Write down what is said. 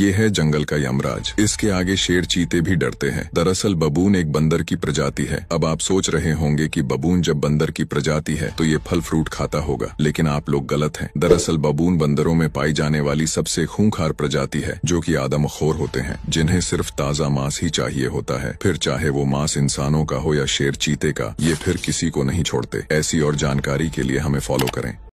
ये है जंगल का यमराज इसके आगे शेर चीते भी डरते हैं दरअसल बबून एक बंदर की प्रजाति है अब आप सोच रहे होंगे कि बबून जब बंदर की प्रजाति है तो ये फल फ्रूट खाता होगा लेकिन आप लोग गलत हैं दरअसल बबून बंदरों में पाई जाने वाली सबसे खूंखार प्रजाति है जो कि आदमखोर होते हैं जिन्हें सिर्फ ताज़ा मांस ही चाहिए होता है फिर चाहे वो मांस इंसानों का हो या शेर चीते का ये फिर किसी को नहीं छोड़ते ऐसी और जानकारी के लिए हमें फॉलो करें